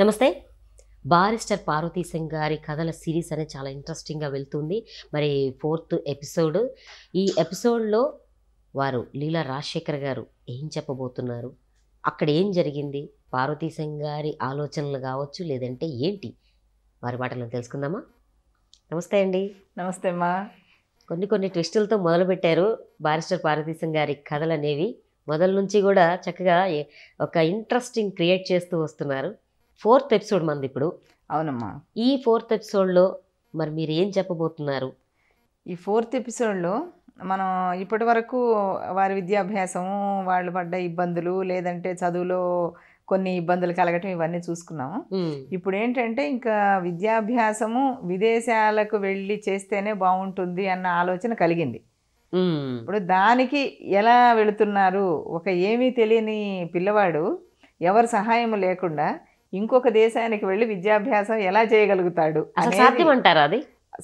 నమస్తే బారిస్టర్ పార్వతీ సింగ్ గారి కథల సిరీస్ అనేది చాలా ఇంట్రెస్టింగ్గా వెళ్తుంది మరి ఫోర్త్ ఎపిసోడ్ ఈ ఎపిసోడ్లో వారు లీలా రాజశేఖర్ గారు ఏం చెప్పబోతున్నారు అక్కడ ఏం జరిగింది పార్వతీ సింగ్ గారి ఆలోచనలు కావచ్చు లేదంటే ఏంటి వారి మాటలను తెలుసుకుందామా నమస్తే అండి నమస్తే అమ్మా కొన్ని కొన్ని ట్విస్టులతో మొదలుపెట్టారు బారిస్టర్ పార్వతీ సింగ్ గారి కథలు అనేవి మొదల నుంచి కూడా చక్కగా ఒక ఇంట్రెస్టింగ్ క్రియేట్ చేస్తూ వస్తున్నారు ఫోర్త్ ఎపిసోడ్ మంది ఇప్పుడు అవునమ్మా ఈ ఫోర్త్ ఎపిసోడ్లో మరి మీరు ఏం చెప్పబోతున్నారు ఈ ఫోర్త్ ఎపిసోడ్లో మనం ఇప్పటి వరకు వారి విద్యాభ్యాసం వాళ్ళు పడ్డ ఇబ్బందులు లేదంటే చదువులో కొన్ని ఇబ్బందులు కలగటం ఇవన్నీ చూసుకున్నాము ఇప్పుడు ఏంటంటే ఇంకా విద్యాభ్యాసము విదేశాలకు వెళ్ళి చేస్తేనే బాగుంటుంది అన్న ఆలోచన కలిగింది ఇప్పుడు దానికి ఎలా వెళుతున్నారు ఒక ఏమీ తెలియని పిల్లవాడు ఎవరి సహాయం లేకుండా ఇంకొక దేశానికి వెళ్ళి విద్యాభ్యాసం ఎలా చేయగలుగుతాడు సాధ్యమంటారా అది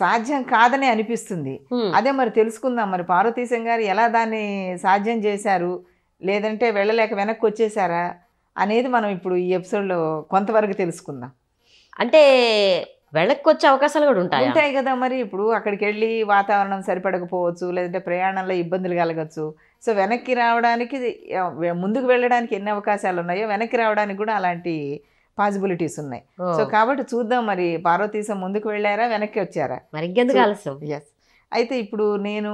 సాధ్యం కాదనే అనిపిస్తుంది అదే మరి తెలుసుకుందాం మరి పార్వతీశం గారు ఎలా దాన్ని సాధ్యం చేశారు లేదంటే వెళ్ళలేక వెనక్కి వచ్చేసారా అనేది మనం ఇప్పుడు ఈ ఎపిసోడ్లో కొంతవరకు తెలుసుకుందాం అంటే వెళ్ళకి వచ్చే అవకాశాలు కూడా ఉంటాయి ఉంటాయి కదా మరి ఇప్పుడు అక్కడికి వెళ్ళి వాతావరణం సరిపడకపోవచ్చు లేదంటే ప్రయాణంలో ఇబ్బందులు కలగచ్చు సో వెనక్కి రావడానికి ముందుకు వెళ్ళడానికి ఎన్ని అవకాశాలు ఉన్నాయో వెనక్కి రావడానికి కూడా అలాంటి పాసిబిలిటీస్ ఉన్నాయి సో కాబట్టి చూద్దాం మరి పార్వతీశం ముందుకు వెళ్ళారా వెనక్కి వచ్చారా మరి ఎస్ అయితే ఇప్పుడు నేను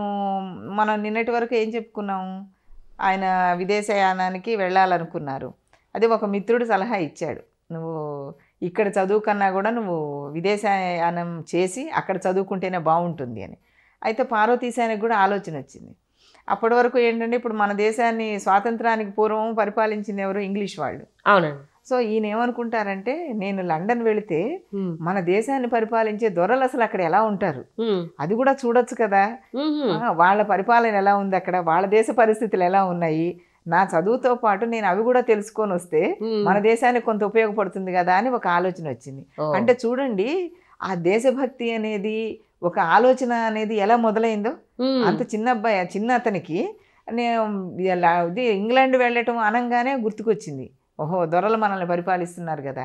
మనం నిన్నటి వరకు ఏం చెప్పుకున్నాము ఆయన విదేశయానానికి వెళ్ళాలనుకున్నారు అది ఒక మిత్రుడు సలహా ఇచ్చాడు నువ్వు ఇక్కడ చదువు కన్నా కూడా నువ్వు విదేశయానం చేసి అక్కడ చదువుకుంటేనే బాగుంటుంది అని అయితే పార్వతీశానికి కూడా ఆలోచన వచ్చింది అప్పటి వరకు ఏంటంటే ఇప్పుడు మన దేశాన్ని స్వాతంత్రానికి పూర్వం పరిపాలించిన ఎవరు ఇంగ్లీష్ వాళ్ళు అవునండి సో ఈయన ఏమనుకుంటారంటే నేను లండన్ వెళితే మన దేశాన్ని పరిపాలించే దొరలు అసలు అక్కడ ఎలా ఉంటారు అది కూడా చూడొచ్చు కదా వాళ్ళ పరిపాలన ఎలా ఉంది అక్కడ వాళ్ళ దేశ పరిస్థితులు ఎలా ఉన్నాయి నా చదువుతో పాటు నేను అవి కూడా తెలుసుకొని వస్తే మన దేశానికి కొంత ఉపయోగపడుతుంది కదా అని ఒక ఆలోచన వచ్చింది అంటే చూడండి ఆ దేశభక్తి అనేది ఒక ఆలోచన అనేది ఎలా మొదలైందో అంత చిన్న అబ్బాయి చిన్న అతనికి నేను ఇది ఇంగ్లాండ్ వెళ్ళటం అనంగానే గుర్తుకొచ్చింది ఓహో దొరలు మనల్ని పరిపాలిస్తున్నారు కదా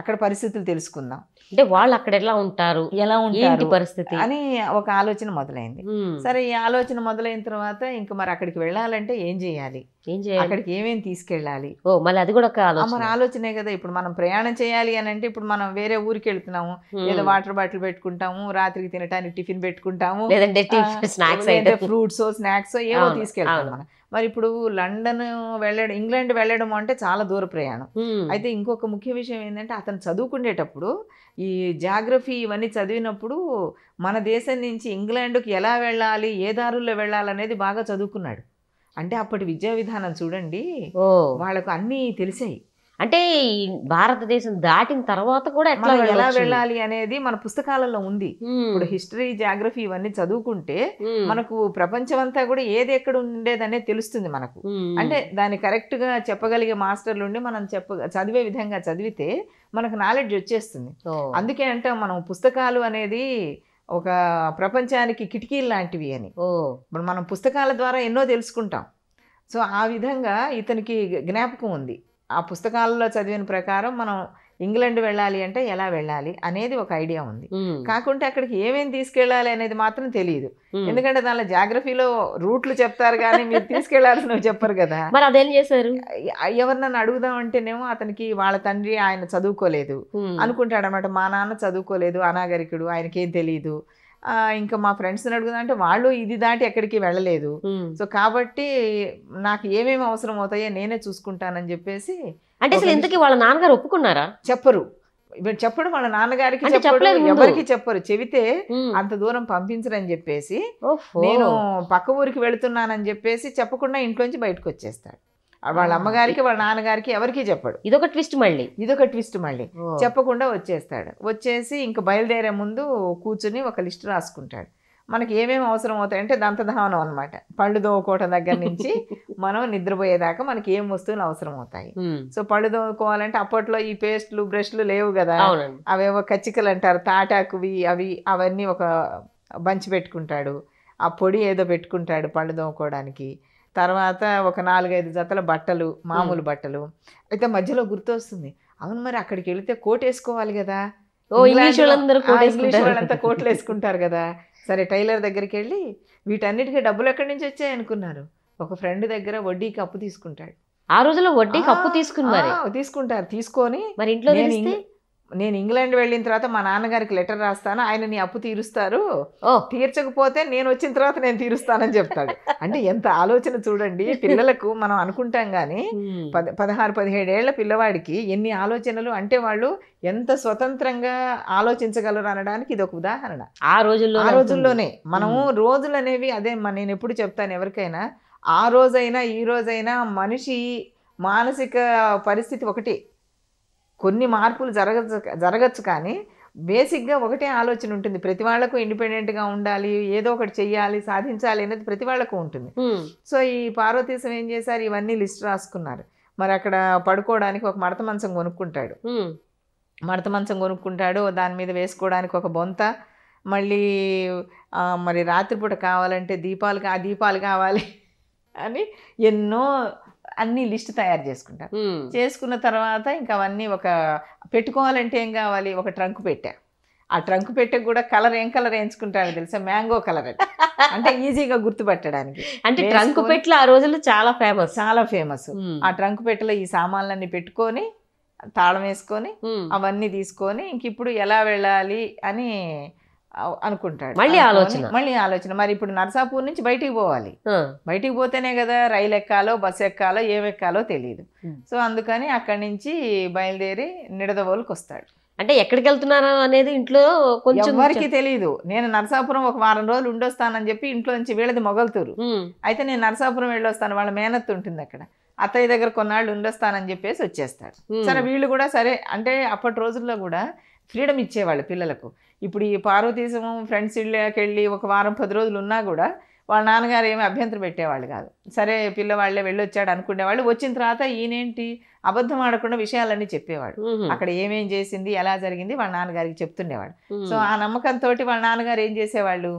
అక్కడ పరిస్థితులు తెలుసుకుందాం అంటే వాళ్ళు అక్కడ ఎలా ఉంటారు ఎలా ఉంటారు పరిస్థితి అని ఒక ఆలోచన మొదలైంది సరే ఈ ఆలోచన మొదలైన తర్వాత ఇంక మరి అక్కడికి వెళ్ళాలంటే ఏం చేయాలి ఏం చేయాలి అక్కడికి ఏమేమి తీసుకెళ్ళాలి ఓ మళ్ళీ అది కూడా ఒక ఆలోచన మన ఆలోచనే కదా ఇప్పుడు మనం ప్రయాణం చేయాలి అని అంటే ఇప్పుడు మనం వేరే ఊరికి వెళ్తున్నాము లేదా వాటర్ బాటిల్ పెట్టుకుంటాము రాత్రికి తినడానికి టిఫిన్ పెట్టుకుంటాము లేదంటే స్నాక్స్ అయితే ఫ్రూట్స్ స్నాక్స్ ఏమో తీసుకెళ్తాం మనం మరి ఇప్పుడు లండన్ వెళ్ళడం ఇంగ్లాండ్ వెళ్ళడం అంటే చాలా దూర ప్రయాణం అయితే ఇంకొక ముఖ్య విషయం ఏంటంటే అతను చదువుకునేటప్పుడు ఈ జాగ్రఫీ ఇవన్నీ చదివినప్పుడు మన దేశం నుంచి ఇంగ్లాండ్కి ఎలా వెళ్ళాలి ఏ దారుల్లో వెళ్ళాలనేది బాగా చదువుకున్నాడు అంటే అప్పటి విద్యా విధానం చూడండి వాళ్ళకు అన్నీ తెలిసాయి అంటే భారతదేశం దాటిన తర్వాత కూడా ఎట్లా ఎలా వెళ్ళాలి అనేది మన పుస్తకాలలో ఉంది ఇప్పుడు హిస్టరీ జాగ్రఫీ ఇవన్నీ చదువుకుంటే మనకు ప్రపంచం అంతా కూడా ఏది ఎక్కడ ఉండేదనే తెలుస్తుంది మనకు అంటే దాన్ని కరెక్ట్ గా చెప్పగలిగే మాస్టర్లు ఉండి మనం చెప్ప చదివే విధంగా చదివితే మనకు నాలెడ్జ్ వచ్చేస్తుంది అందుకే అంటే మనం పుస్తకాలు అనేది ఒక ప్రపంచానికి కిటికీలు లాంటివి అని ఓ ఇప్పుడు మనం పుస్తకాల ద్వారా ఎన్నో తెలుసుకుంటాం సో ఆ విధంగా ఇతనికి జ్ఞాపకం ఉంది ఆ పుస్తకాలలో చదివిన ప్రకారం మనం ఇంగ్లాండ్ వెళ్ళాలి అంటే ఎలా వెళ్ళాలి అనేది ఒక ఐడియా ఉంది కాకుంటే అక్కడికి ఏమేమి తీసుకెళ్ళాలి అనేది మాత్రం తెలియదు ఎందుకంటే దానిలో జాగ్రఫీలో రూట్లు చెప్తారు కానీ మీరు తీసుకెళ్లాల్సినవి చెప్పరు కదా మరి అదేం చేశారు ఎవరినన్నా అడుగుదాం అంటేనేమో అతనికి వాళ్ళ తండ్రి ఆయన చదువుకోలేదు అనుకుంటాడనమాట మా నాన్న చదువుకోలేదు అనాగరికుడు ఆయనకేం తెలియదు ఇంకా మా ఫ్రెండ్స్ని అంటే వాళ్ళు ఇది దాటి ఎక్కడికి వెళ్ళలేదు సో కాబట్టి నాకు ఏమేమి అవసరం అవుతాయో నేనే చూసుకుంటానని చెప్పేసి అంటే అసలు ఇంతకీ వాళ్ళ నాన్నగారు ఒప్పుకున్నారా చెప్పరు చెప్పడు వాళ్ళ నాన్నగారికి చెప్పలేదు ఎవరికి చెప్పరు చెబితే అంత దూరం పంపించరని చెప్పేసి నేను పక్క ఊరికి వెళుతున్నానని చెప్పేసి చెప్పకుండా ఇంట్లోంచి బయటకు వచ్చేస్తాడు వాళ్ళ అమ్మగారికి వాళ్ళ నాన్నగారికి ఎవరికి చెప్పాడు ఇదొక ట్విస్ట్ మళ్ళీ ఇదొక ట్విస్ట్ మళ్ళీ చెప్పకుండా వచ్చేస్తాడు వచ్చేసి ఇంక బయలుదేరే ముందు కూర్చుని ఒక లిస్ట్ రాసుకుంటాడు మనకి ఏమేమి అవసరం అవుతాయంటే దంతధావనం అనమాట పళ్ళు దోవకోట దగ్గర నుంచి మనం నిద్రపోయేదాకా మనకి ఏం వస్తువులు అవసరం అవుతాయి సో పళ్ళు దోవుకోవాలంటే అప్పట్లో ఈ పేస్ట్లు బ్రష్లు లేవు కదా అవేవో కచ్చికలు అంటారు తాటాకువి అవి అవన్నీ ఒక బంచి పెట్టుకుంటాడు ఆ పొడి ఏదో పెట్టుకుంటాడు పళ్ళు దోవుకోవడానికి తర్వాత ఒక నాలుగైదు జతల బట్టలు మామూలు బట్టలు అయితే మధ్యలో గుర్తొస్తుంది అవును మరి అక్కడికి వెళితే కోట్ వేసుకోవాలి కదా ఇంగ్లీష్ వాళ్ళంతా కోట్లు వేసుకుంటారు కదా సరే టైలర్ దగ్గరికి వెళ్ళి వీటన్నిటికీ డబ్బులు ఎక్కడి నుంచి వచ్చాయి అనుకున్నారు ఒక ఫ్రెండ్ దగ్గర వడ్డీకి అప్పు తీసుకుంటాడు ఆ రోజుల్లో వడ్డీకి అప్పు తీసుకున్నారు తీసుకుంటారు తీసుకొని మరి ఇంట్లో నేను ఇంగ్లాండ్ వెళ్ళిన తర్వాత మా నాన్నగారికి లెటర్ రాస్తాను ఆయన నీ అప్పు తీరుస్తారు తీర్చకపోతే నేను వచ్చిన తర్వాత నేను తీరుస్తానని చెప్తాడు అంటే ఎంత ఆలోచన చూడండి పిల్లలకు మనం అనుకుంటాం కానీ పద పదహారు పదిహేడేళ్ల పిల్లవాడికి ఎన్ని ఆలోచనలు అంటే వాళ్ళు ఎంత స్వతంత్రంగా ఆలోచించగలరు అనడానికి ఇది ఒక ఉదాహరణ ఆ రోజుల్లో ఆ రోజుల్లోనే మనము రోజులు అనేవి అదే నేను ఎప్పుడు చెప్తాను ఎవరికైనా ఆ రోజైనా ఈ రోజైనా మనిషి మానసిక పరిస్థితి ఒకటి కొన్ని మార్పులు జరగచ్చు జరగచ్చు కానీ బేసిక్గా ఒకటే ఆలోచన ఉంటుంది ప్రతి వాళ్లకు ఇండిపెండెంట్గా ఉండాలి ఏదో ఒకటి చెయ్యాలి సాధించాలి అనేది ప్రతి వాళ్లకు ఉంటుంది సో ఈ పార్వతీశం ఏం చేశారు ఇవన్నీ లిస్ట్ రాసుకున్నారు మరి అక్కడ పడుకోవడానికి ఒక మడత మంచం కొనుక్కుంటాడు మడత మంచం కొనుక్కుంటాడు దాని మీద వేసుకోవడానికి ఒక బొంత మళ్ళీ మరి రాత్రిపూట కావాలంటే దీపాలు ఆ దీపాలు కావాలి అని ఎన్నో అన్ని లిస్ట్ తయారు చేసుకుంటాను చేసుకున్న తర్వాత ఇంకా అవన్నీ ఒక పెట్టుకోవాలంటే ఏం కావాలి ఒక ట్రంక్ పెట్టా ఆ ట్రంక్ పెట్టే కూడా కలర్ ఏం కలర్ వేయించుకుంటారో తెలుసా మ్యాంగో కలర్ అని అంటే ఈజీగా గుర్తుపెట్టడానికి అంటే ట్రంక్ పెట్టలు ఆ రోజుల్లో చాలా ఫేమస్ చాలా ఫేమస్ ఆ ట్రంక్ పెట్టెలో ఈ సామాన్లన్నీ పెట్టుకొని తాళం వేసుకొని అవన్నీ తీసుకొని ఇంక ఇప్పుడు ఎలా వెళ్ళాలి అని అనుకుంటాడు మళ్ళీ ఆలోచన మళ్ళీ ఆలోచన మరి ఇప్పుడు నర్సాపూర్ నుంచి బయటికి పోవాలి బయటికి పోతేనే కదా రైలు ఎక్కాలో బస్సు ఎక్కాలో ఏం ఎక్కాలో తెలియదు సో అందుకని అక్కడి నుంచి బయలుదేరి నిడదవోలుకి వస్తాడు అంటే ఎక్కడికి వెళ్తున్నారా అనేది ఇంట్లో కొంచెం వరకు తెలియదు నేను నరసాపురం ఒక వారం రోజులు ఉండొస్తానని చెప్పి ఇంట్లో నుంచి వీళ్ళది మొగలుతురు అయితే నేను నరసాపురం వెళ్ళొస్తాను వాళ్ళ మేనత్తు ఉంటుంది అక్కడ అత్తయ్య దగ్గర కొన్నాళ్ళు ఉండొస్తానని చెప్పేసి వచ్చేస్తాడు సరే వీళ్ళు కూడా సరే అంటే అప్పటి రోజుల్లో కూడా ఫ్రీడమ్ ఇచ్చేవాళ్ళు పిల్లలకు ఇప్పుడు ఈ పార్వతీశము ఫ్రెండ్స్ ఇళ్ళకెళ్ళి వెళ్ళి ఒక వారం పది రోజులు ఉన్నా కూడా వాళ్ళ నాన్నగారు ఏమి అభ్యంతరం పెట్టేవాళ్ళు కాదు సరే పిల్లవాళ్ళే వెళ్ళొచ్చాడు అనుకునేవాళ్ళు వచ్చిన తర్వాత ఈయనేంటి అబద్ధం ఆడకుండా విషయాలన్నీ చెప్పేవాడు అక్కడ ఏమేం చేసింది ఎలా జరిగింది వాళ్ళ నాన్నగారికి చెప్తుండేవాడు సో ఆ నమ్మకంతో వాళ్ళ నాన్నగారు ఏం చేసేవాళ్ళు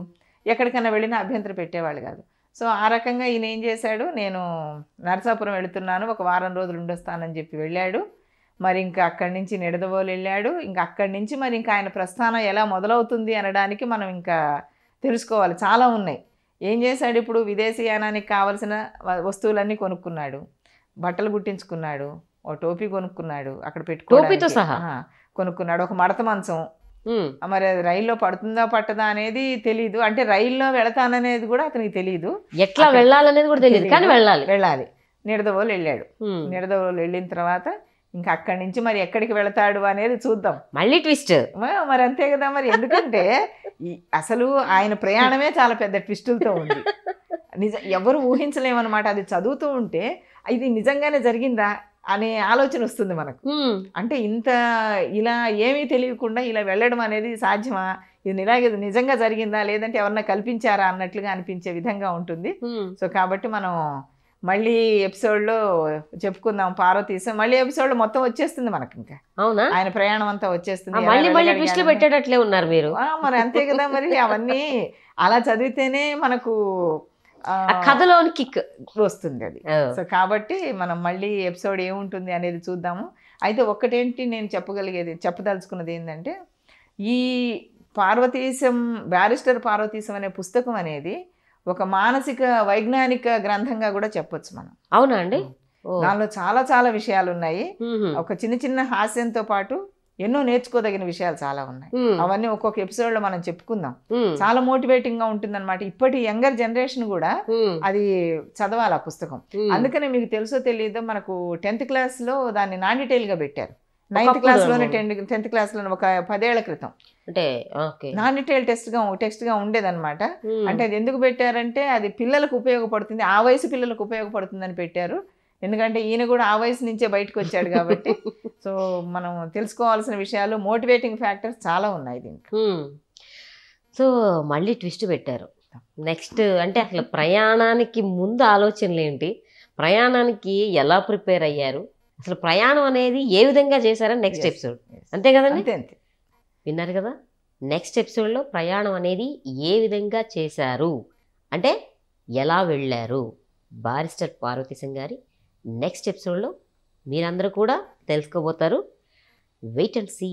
ఎక్కడికైనా వెళ్ళినా అభ్యంతరం పెట్టేవాళ్ళు కాదు సో ఆ రకంగా ఈయన ఏం చేశాడు నేను నరసాపురం వెళుతున్నాను ఒక వారం రోజులు ఉండొస్తానని చెప్పి వెళ్ళాడు మరి ఇంకా అక్కడి నుంచి నిడదవోలు వెళ్ళాడు ఇంకా అక్కడి నుంచి మరి ఇంకా ఆయన ప్రస్థానం ఎలా మొదలవుతుంది అనడానికి మనం ఇంకా తెలుసుకోవాలి చాలా ఉన్నాయి ఏం చేశాడు ఇప్పుడు విదేశీయానానికి కావలసిన వస్తువులన్నీ కొనుక్కున్నాడు బట్టలు గుట్టించుకున్నాడు ఓ టోపీ కొనుక్కున్నాడు అక్కడ పెట్టుకో సహా కొనుక్కున్నాడు ఒక మడత మంచం మరి రైల్లో పడుతుందా పట్టదా అనేది తెలియదు అంటే రైల్లో వెళతాననేది కూడా అతనికి తెలియదు ఎట్లా వెళ్ళాలనేది కూడా తెలియదు కానీ వెళ్ళాలి వెళ్ళాలి నిడదవోలు వెళ్ళాడు నిడదవోలు వెళ్ళిన తర్వాత ఇంకా అక్కడి నుంచి మరి ఎక్కడికి వెళతాడు అనేది చూద్దాం మళ్ళీ ట్విస్ట్ మరి అంతే కదా మరి ఎందుకంటే అసలు ఆయన ప్రయాణమే చాలా పెద్ద ట్విస్టులతో ఉంది నిజ ఎవరు ఊహించలేమన్నమాట అది చదువుతూ ఉంటే ఇది నిజంగానే జరిగిందా అనే ఆలోచన వస్తుంది మనకు అంటే ఇంత ఇలా ఏమీ తెలియకుండా ఇలా వెళ్ళడం అనేది సాధ్యమా ఇది ఇలాగే నిజంగా జరిగిందా లేదంటే ఎవరన్నా కల్పించారా అన్నట్లుగా అనిపించే విధంగా ఉంటుంది సో కాబట్టి మనం మళ్ళీ ఎపిసోడ్లో చెప్పుకుందాం పార్వతీశం మళ్ళీ ఎపిసోడ్ మొత్తం వచ్చేస్తుంది మనకి ఇంకా అవునా ఆయన ప్రయాణం అంతా వచ్చేస్తుంది మళ్ళీ మళ్ళీ ట్విస్ట్లు పెట్టేటట్లే ఉన్నారు మీరు మరి అంతే కదా మరి అవన్నీ అలా చదివితేనే మనకు కథలోని కిక్ వస్తుంది అది సో కాబట్టి మనం మళ్ళీ ఎపిసోడ్ ఏముంటుంది అనేది చూద్దాము అయితే ఒక్కటేంటి నేను చెప్పగలిగేది చెప్పదలుచుకున్నది ఏంటంటే ఈ పార్వతీశం బ్యారిస్టర్ పార్వతీశం అనే పుస్తకం అనేది ఒక మానసిక వైజ్ఞానిక గ్రంథంగా కూడా చెప్పొచ్చు మనం అవునా అండి దానిలో చాలా చాలా విషయాలు ఉన్నాయి ఒక చిన్న చిన్న హాస్యంతో పాటు ఎన్నో నేర్చుకోదగిన విషయాలు చాలా ఉన్నాయి అవన్నీ ఒక్కొక్క ఎపిసోడ్ లో మనం చెప్పుకుందాం చాలా మోటివేటింగ్ గా ఉంటుంది అనమాట ఇప్పటి యంగర్ జనరేషన్ కూడా అది చదవాలి ఆ పుస్తకం అందుకనే మీకు తెలుసో తెలియదో మనకు టెన్త్ క్లాస్ లో దాన్ని నాన్ డీటెయిల్ గా పెట్టారు నైన్త్ క్లాస్ లోనే టెన్ టెన్త్ క్లాస్ లో ఒక పదేళ్ల క్రితం అంటే నాన్ డీటెయిల్ టెస్ట్ గా టెక్స్ట్ గా ఉండేదన్నమాట అంటే అది ఎందుకు పెట్టారంటే అది పిల్లలకు ఉపయోగపడుతుంది ఆ వయసు పిల్లలకు ఉపయోగపడుతుంది అని పెట్టారు ఎందుకంటే ఈయన కూడా ఆ వయసు నుంచే బయటకు వచ్చాడు కాబట్టి సో మనం తెలుసుకోవాల్సిన విషయాలు మోటివేటింగ్ ఫ్యాక్టర్స్ చాలా ఉన్నాయి దీనికి సో మళ్ళీ ట్విస్ట్ పెట్టారు నెక్స్ట్ అంటే అసలు ప్రయాణానికి ముందు ఆలోచనలు ఏంటి ప్రయాణానికి ఎలా ప్రిపేర్ అయ్యారు అసలు ప్రయాణం అనేది ఏ విధంగా చేశారని నెక్స్ట్ ఎపిసోడ్ అంతే కదండి విన్నారు కదా నెక్స్ట్ ఎపిసోడ్లో ప్రయాణం అనేది ఏ విధంగా చేశారు అంటే ఎలా వెళ్ళారు బారిస్టర్ పార్వతీ సింగ్ గారి నెక్స్ట్ ఎపిసోడ్లో మీరందరూ కూడా తెలుసుకోబోతారు వెయిట్ అండ్ సీ